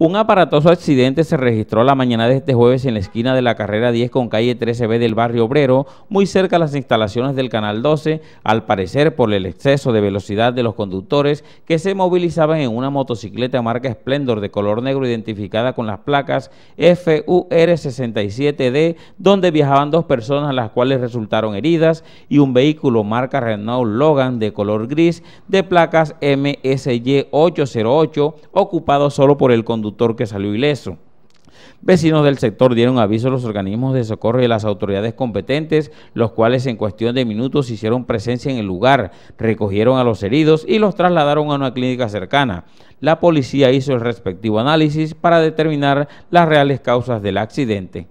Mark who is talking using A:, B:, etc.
A: Un aparatoso accidente se registró la mañana de este jueves en la esquina de la carrera 10 con calle 13B del barrio Obrero, muy cerca de las instalaciones del Canal 12, al parecer por el exceso de velocidad de los conductores que se movilizaban en una motocicleta marca Splendor de color negro identificada con las placas FUR67D, donde viajaban dos personas las cuales resultaron heridas y un vehículo marca Renault Logan de color gris de placas MSY808 ocupado solo por el conductor que salió ileso. Vecinos del sector dieron aviso a los organismos de socorro y a las autoridades competentes, los cuales en cuestión de minutos hicieron presencia en el lugar, recogieron a los heridos y los trasladaron a una clínica cercana. La policía hizo el respectivo análisis para determinar las reales causas del accidente.